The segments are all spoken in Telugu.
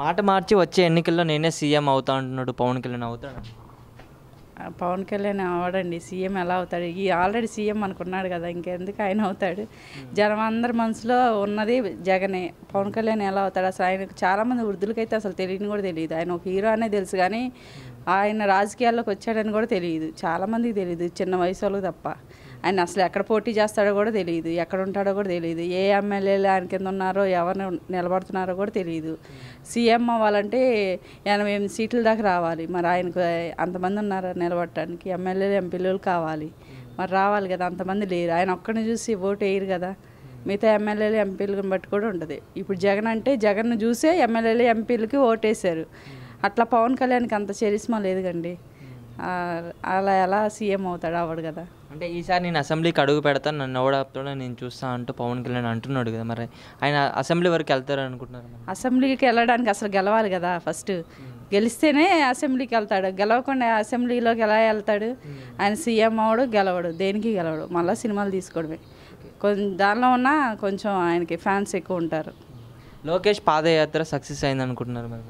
మాట మార్చి వచ్చే ఎన్నికల్లో నేనే సీఎం అవుతా అంటున్నాడు పవన్ కళ్యాణ్ అవుతాడు పవన్ కళ్యాణ్ అవడండి సీఎం ఎలా అవుతాడు ఈ ఆల్రెడీ సీఎం అనుకున్నాడు కదా ఇంకెందుకు ఆయన అవుతాడు hmm. జనం అందరి మనసులో ఉన్నది జగనే పవన్ కళ్యాణ్ ఎలా అవుతాడు అసలు ఆయనకు చాలామంది వృద్ధులకైతే అసలు తెలియని కూడా తెలియదు ఆయన ఒక హీరో అనే తెలుసు కానీ ఆయన రాజకీయాల్లోకి వచ్చాడని కూడా తెలియదు చాలామందికి తెలియదు చిన్న వయసు వాళ్ళకి తప్ప ఆయన అసలు ఎక్కడ పోటీ చేస్తాడో కూడా తెలియదు ఎక్కడ ఉంటాడో కూడా తెలియదు ఏ ఎమ్మెల్యేలు ఆయన కింద ఉన్నారో ఎవరు నిలబడుతున్నారో కూడా తెలియదు సీఎం అవ్వాలంటే ఎనభై ఎనిమిది సీట్ల దాకా రావాలి మరి ఆయనకు అంతమంది ఉన్నారు నిలబడటానికి ఎమ్మెల్యేలు ఎంపీలు కావాలి మరి రావాలి కదా అంతమంది లేరు ఆయన ఒక్కడిని చూసి ఓటు వేయరు కదా మిగతా ఎమ్మెల్యేలు ఎంపీలను బట్టి కూడా ఉంటుంది ఇప్పుడు జగన్ అంటే జగన్ను చూసే ఎమ్మెల్యేలు ఎంపీలకి ఓటేశారు అట్లా పవన్ కళ్యాణ్కి అంత చరిస్మా లేదు కండి అలా ఎలా సీఎం అవుతాడు అవడు కదా అంటే ఈసారి నేను అసెంబ్లీకి అడుగు పెడతాను నన్ను ఎవడాపుతాడో నేను చూస్తాను అంటూ పవన్ కళ్యాణ్ అంటున్నాడు కదా మరి ఆయన అసెంబ్లీ వరకు వెళ్తారు అనుకుంటున్నారు అసెంబ్లీకి వెళ్ళడానికి అసలు గెలవాలి కదా ఫస్ట్ గెలిస్తేనే అసెంబ్లీకి వెళ్తాడు గెలవకుండా అసెంబ్లీలోకి ఎలా వెళ్తాడు ఆయన సీఎం అవడు గెలవడు దేనికి గెలవడు మళ్ళీ సినిమాలు తీసుకోవడమే కొంచెం దానిలో ఉన్న కొంచెం ఆయనకి ఫ్యాన్స్ ఎక్కువ ఉంటారు లోకేష్ పాదయాత్ర సక్సెస్ అయింది అనుకుంటున్నారు మరి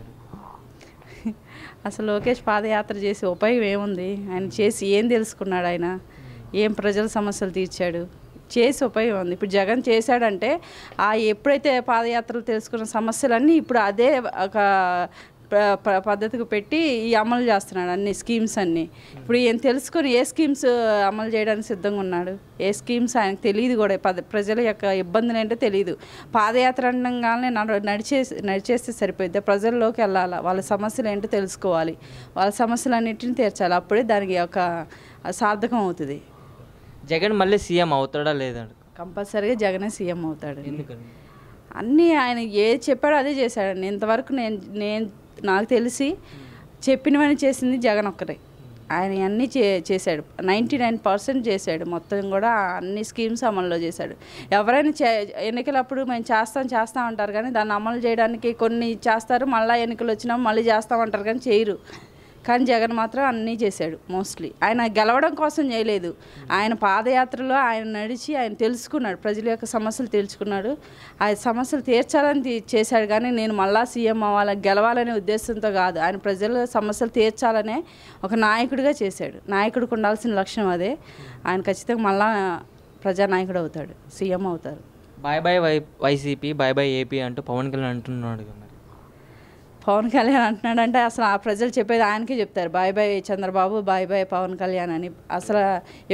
అసలు లోకేష్ పాదయాత్ర చేసి ఉపయోగం ఏముంది ఆయన చేసి ఏం తెలుసుకున్నాడు ఆయన ఏం ప్రజల సమస్యలు తీర్చాడు చేసి ఉపయోగం ఉంది ఇప్పుడు జగన్ చేశాడంటే ఆ ఎప్పుడైతే పాదయాత్రలు తెలుసుకున్న సమస్యలన్నీ ఇప్పుడు అదే ఒక పద్ధతికి పెట్టి ఈ అమలు చేస్తున్నాడు అన్ని స్కీమ్స్ అన్నీ ఇప్పుడు ఈయన తెలుసుకొని ఏ స్కీమ్స్ అమలు చేయడానికి సిద్ధంగా ఉన్నాడు ఏ స్కీమ్స్ ఆయనకు తెలియదు కూడా పద ప్రజల యొక్క ఇబ్బందులు ఏంటో తెలియదు పాదయాత్ర అనగానే నడిచే నడిచేస్తే సరిపోద్ది ప్రజల్లోకి వెళ్ళాలి వాళ్ళ సమస్యలు ఏంటో తెలుసుకోవాలి వాళ్ళ సమస్యలన్నింటిని తీర్చాలి అప్పుడే దానికి ఒక సార్థకం అవుతుంది జగన్ మళ్ళీ సీఎం అవుతాడా లేదా కంపల్సరీగా జగనే సీఎం అవుతాడు అన్నీ ఆయన ఏ చెప్పాడో అదే చేశాడండి ఇంతవరకు నేను నేను నాకు తెలిసి చెప్పినవన్నీ చేసింది జగన్ ఒక్కరే ఆయన అన్నీ చే చేశాడు నైంటీ నైన్ పర్సెంట్ చేశాడు మొత్తం కూడా అన్ని స్కీమ్స్ అమల్లో చేశాడు ఎవరైనా చే ఎన్నికలప్పుడు మేము చేస్తాం చేస్తామంటారు కానీ దాన్ని అమలు చేయడానికి కొన్ని చేస్తారు మళ్ళీ ఎన్నికలు వచ్చినా మళ్ళీ చేస్తామంటారు కానీ చేయరు కానీ జగన్ మాత్రం అన్నీ చేశాడు మోస్ట్లీ ఆయన గెలవడం కోసం చేయలేదు ఆయన పాదయాత్రలో ఆయన నడిచి ఆయన తెలుసుకున్నాడు ప్రజల యొక్క సమస్యలు తెలుసుకున్నాడు ఆ సమస్యలు తీర్చాలని చేశాడు కానీ నేను మళ్ళా సీఎం అవ్వాలని గెలవాలనే ఉద్దేశంతో కాదు ఆయన ప్రజల సమస్యలు తీర్చాలనే ఒక నాయకుడిగా చేశాడు నాయకుడికి ఉండాల్సిన లక్ష్యం అదే ఆయన ఖచ్చితంగా మళ్ళా ప్రజానాయకుడు అవుతాడు సీఎం అవుతారు bye bye Y YCP bye bye AP అంటూ పవన్ కళ్యాణ్ అంటున్నాడు పవన్ కళ్యాణ్ అంటున్నాడంటే అసలు ఆ ప్రజలు చెప్పేది ఆయనకే చెప్తారు bye bye Chandrababu bye bye Pawan Kalyan అని అసలు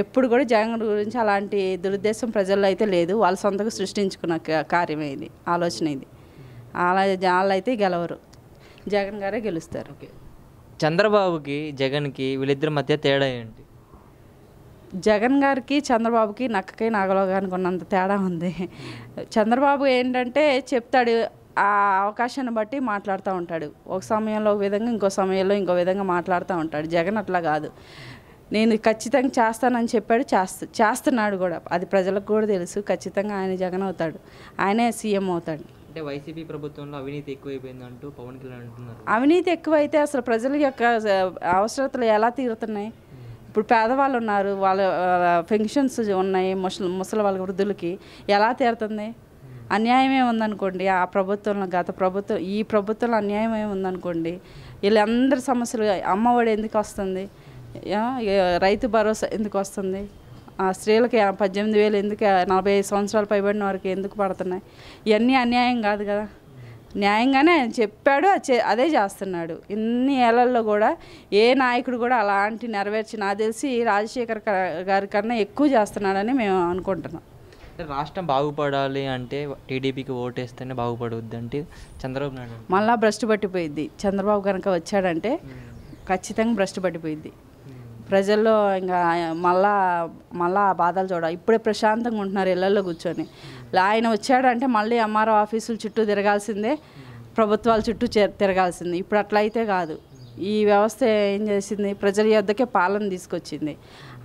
ఎప్పుడు కూడా జగన్ గురించి అలాంటి దురుద్దేశం ప్రజల్లో అయితే లేదు వాళ్ళ సొంతకు సృష్టించుకున్న కార్యమే ఇది ఆలోచన ఇది అలా జనాలు అయితే గెలవరు జగన్ గారే గెలుస్తారు చంద్రబాబుకి జగన్కి వీళ్ళిద్దరి మధ్య తేడా ఏంటి జగన్ గారికి చంద్రబాబుకి నక్కకి నాగలో గారికి ఉన్నంత తేడా ఉంది చంద్రబాబు ఏంటంటే చెప్తాడు ఆ అవకాశాన్ని బట్టి మాట్లాడుతూ ఉంటాడు ఒక సమయంలో ఒక విధంగా ఇంకో సమయంలో ఇంకో విధంగా మాట్లాడుతూ ఉంటాడు జగన్ అట్లా కాదు నేను ఖచ్చితంగా చేస్తానని చెప్పాడు చేస్త చేస్తున్నాడు కూడా అది ప్రజలకు కూడా తెలుసు ఖచ్చితంగా ఆయన జగన్ అవుతాడు ఆయనే సీఎం అవుతాడు అంటే వైసీపీ ప్రభుత్వంలో అవినీతి అంటూ పవన్ కళ్యాణ్ అంటున్నారు అవినీతి ఎక్కువైతే అసలు ప్రజల యొక్క అవసరతలు ఎలా తీరుతున్నాయి ఇప్పుడు పేదవాళ్ళు ఉన్నారు వాళ్ళ పెన్షన్స్ ఉన్నాయి ముసలి ముసలి వాళ్ళ వృద్ధులకి ఎలా తీరుతుంది అన్యాయమే ఉందనుకోండి ఆ ప్రభుత్వంలో గత ప్రభుత్వం ఈ ప్రభుత్వంలో అన్యాయమే ఉందనుకోండి వీళ్ళందరి సమస్యలు అమ్మఒడి ఎందుకు వస్తుంది రైతు భరోసా ఎందుకు వస్తుంది ఆ స్త్రీలకి పద్దెనిమిది వేలు ఎందుకు నలభై ఐదు సంవత్సరాలు పైబడిన వారికి ఎందుకు పడుతున్నాయి ఇవన్నీ అన్యాయం కాదు కదా న్యాయంగానే ఆయన చెప్పాడు అదే చేస్తున్నాడు ఇన్ని ఏళ్లలో కూడా ఏ నాయకుడు కూడా అలాంటి నెరవేర్చి నాకు తెలిసి రాజశేఖర్ గారి కన్నా ఎక్కువ చేస్తున్నాడని మేము అనుకుంటున్నాం రాష్ట్రం బాగుపడాలి అంటే టీడీపీకి ఓటేస్తేనే బాగుపడవద్దు అంటే చంద్రబాబు నాయుడు మళ్ళా భ్రష్టు పట్టిపోయింది చంద్రబాబు కనుక వచ్చాడంటే ఖచ్చితంగా భ్రష్టు పట్టిపోయింది ప్రజల్లో ఇంకా మళ్ళా మళ్ళా బాధలు చూడాలి ఇప్పుడే ప్రశాంతంగా ఉంటున్నారు ఇళ్లలో కూర్చొని ఆయన వచ్చాడంటే మళ్ళీ ఎంఆర్ఓ ఆఫీసుల చుట్టూ తిరగాల్సిందే ప్రభుత్వాల చుట్టూ తిరగాల్సిందే ఇప్పుడు అట్లా అయితే కాదు ఈ వ్యవస్థ ఏం చేసింది ప్రజల యొద్దకే పాలన తీసుకొచ్చింది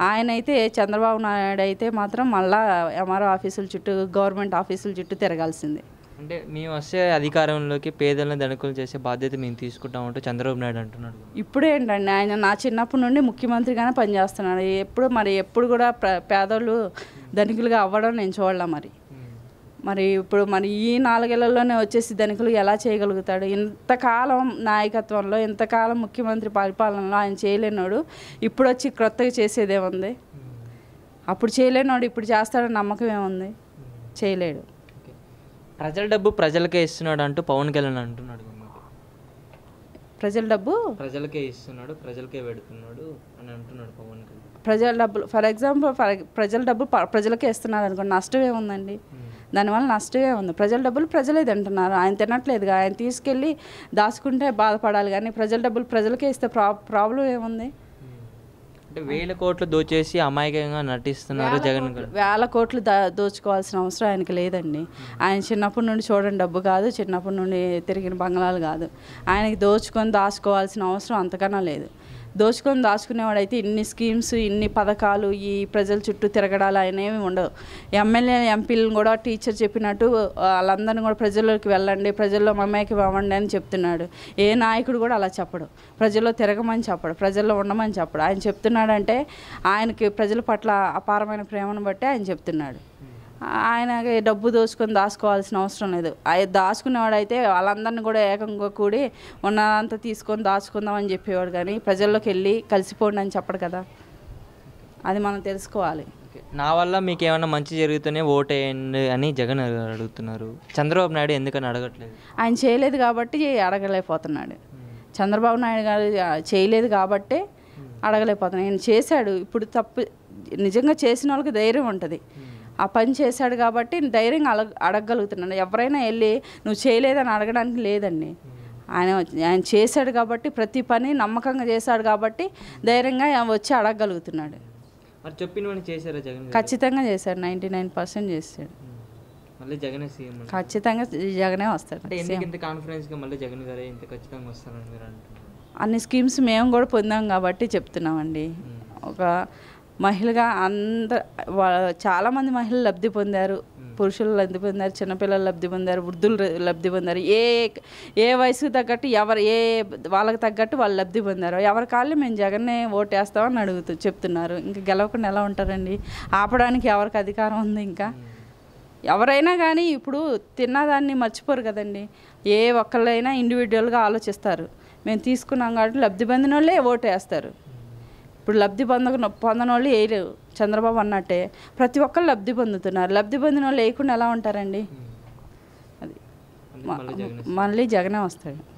ఆయన అయితే చంద్రబాబు నాయుడు అయితే మాత్రం మళ్ళా ఎంఆర్ఓ ఆఫీసుల చుట్టూ గవర్నమెంట్ ఆఫీసుల చుట్టూ తిరగాల్సిందే అంటే మేము వస్తే అధికారంలోకి పేదలను ధనకులు చేసే బాధ్యత మేము తీసుకుంటామంటూ చంద్రబాబు నాయుడు అంటున్నాడు ఇప్పుడు ఏంటండి ఆయన నా చిన్నప్పటి నుండి ముఖ్యమంత్రిగానే పనిచేస్తున్నాడు ఎప్పుడు మరి ఎప్పుడు కూడా పేదోళ్ళు ధనికులుగా అవ్వడం నేను చూడాలి మరి మరి ఇప్పుడు మరి ఈ నాలుగేళ్లలోనే వచ్చేసి ధనికులు ఎలా చేయగలుగుతాడు ఇంతకాలం నాయకత్వంలో ఇంతకాలం ముఖ్యమంత్రి పరిపాలనలో ఆయన చేయలేనోడు ఇప్పుడు వచ్చి క్రొత్తగా చేసేదేముంది అప్పుడు చేయలేనోడు ఇప్పుడు చేస్తాడని నమ్మకం ఏముంది చేయలేడు ప్రజల డబ్బు ప్రజలకే ఇస్తున్నాడు అంటూ పవన్ కళ్యాణ్ అంటున్నాడు ప్రజల డబ్బు ప్రజలకే ఇస్తున్నాడు ప్రజలకే పెడుతున్నాడు అని అంటున్నాడు పవన్ కళ్యాణ్ ప్రజల డబ్బులు ఫర్ ఎగ్జాంపుల్ ఫర్ ప్రజల డబ్బు ప్రజలకే ఇస్తున్నారు అనుకోండి నష్టం ఏముందండి దానివల్ల నష్టమే ఉంది ప్రజల డబ్బులు ప్రజలే తింటున్నారు ఆయన తినట్లేదుగా ఆయన తీసుకెళ్ళి దాచుకుంటే బాధపడాలి కానీ ప్రజల డబ్బులు ప్రజలకే ఇస్తే ప్రా ప్రాబ్లం ఏముంది అంటే వేల కోట్లు దోచేసి అమాయకంగా నటిస్తున్నారు జగన్ వేల కోట్లు దోచుకోవాల్సిన అవసరం ఆయనకి లేదండి ఆయన చిన్నప్పటి నుండి చూడని డబ్బు కాదు చిన్నప్పటి నుండి తిరిగిన బంగ్లాలు కాదు ఆయనకి దోచుకొని దాచుకోవాల్సిన అవసరం అంతకన్నా లేదు దోచుకొని దాచుకునేవాడైతే ఇన్ని స్కీమ్స్ ఇన్ని పథకాలు ఈ ప్రజల చుట్టూ తిరగడాలు అనేవి ఉండవు ఎమ్మెల్యే ఎంపీలను కూడా టీచర్ చెప్పినట్టు వాళ్ళందరినీ కూడా ప్రజల్లోకి వెళ్ళండి ప్రజల్లో మమ్మకి అవ్వండి అని చెప్తున్నాడు ఏ నాయకుడు కూడా అలా చెప్పడు ప్రజల్లో తిరగమని చెప్పడు ప్రజల్లో ఉండమని చెప్పడు ఆయన చెప్తున్నాడంటే ఆయనకి ప్రజల పట్ల అపారమైన ప్రేమను బట్టి ఆయన చెప్తున్నాడు ఆయన డబ్బు దోసుకొని దాచుకోవాల్సిన అవసరం లేదు దాచుకునేవాడైతే వాళ్ళందరినీ కూడా ఏకంగా కూడి ఉన్నదంతా తీసుకొని దాచుకుందాం అని చెప్పేవాడు కానీ ప్రజల్లోకి వెళ్ళి కలిసిపోండి అని చెప్పడు కదా అది మనం తెలుసుకోవాలి నా వల్ల మీకు ఏమైనా మంచి జరుగుతూనే ఓటేయండి అని జగన్ అడుగుతున్నారు చంద్రబాబు నాయుడు ఎందుకని అడగట్లేదు ఆయన చేయలేదు కాబట్టి అడగలేకపోతున్నాడు చంద్రబాబు నాయుడు గారు చేయలేదు కాబట్టి అడగలేకపోతున్నాడు ఆయన చేశాడు ఇప్పుడు తప్పు నిజంగా చేసిన వాళ్ళకి ధైర్యం ఉంటుంది ఆ పని చేశాడు కాబట్టి ధైర్యంగా అడగ అడగగలుగుతున్నాను ఎవరైనా వెళ్ళి నువ్వు చేయలేదని అడగడానికి లేదండి ఆయన ఆయన చేశాడు కాబట్టి ప్రతి పని నమ్మకంగా చేశాడు కాబట్టి ధైర్యంగా వచ్చి అడగగలుగుతున్నాడు మరి చెప్పిన చేశారా జగన్ ఖచ్చితంగా చేశాడు నైంటీ నైన్ పర్సెంట్ చేశాడు మళ్ళీ జగనే సీఎం ఖచ్చితంగా జగనే వస్తాడు ఇంత మళ్ళీ జగన్ గారే ఇంత ఖచ్చితంగా వస్తారని మీరు అన్ని స్కీమ్స్ మేము కూడా పొందాం కాబట్టి చెప్తున్నామండి ఒక మహిళగా అంద చాలామంది మహిళలు లబ్ధి పొందారు పురుషులు లబ్ధి పొందారు చిన్నపిల్లలు లబ్ధి పొందారు వృద్ధులు లబ్ధి పొందారు ఏ ఏ వయసుకు తగ్గట్టు ఎవరు ఏ వాళ్ళకి తగ్గట్టు వాళ్ళు లబ్ధి పొందారు ఎవరి కాళ్ళు మేము జగన్నే ఓటేస్తామని అడుగుతూ చెప్తున్నారు ఇంకా గెలవకుండా ఎలా ఉంటారండి ఆపడానికి ఎవరికి అధికారం ఉంది ఇంకా ఎవరైనా కానీ ఇప్పుడు తిన్నదాన్ని మర్చిపోరు కదండి ఏ ఒక్కళ్ళైనా ఇండివిజువల్గా ఆలోచిస్తారు మేము తీసుకున్నాం కాబట్టి లబ్ధి పొందిన వాళ్ళే ఓటు వేస్తారు ఇప్పుడు లబ్ధి పొందక పొందని వాళ్ళు వేయలేరు చంద్రబాబు అన్నట్టే ప్రతి ఒక్కరు లబ్ధి పొందుతున్నారు లబ్ధి పొందిన వాళ్ళు వేయకుండా ఎలా ఉంటారండి అది మళ్ళీ జగనే వస్తాడు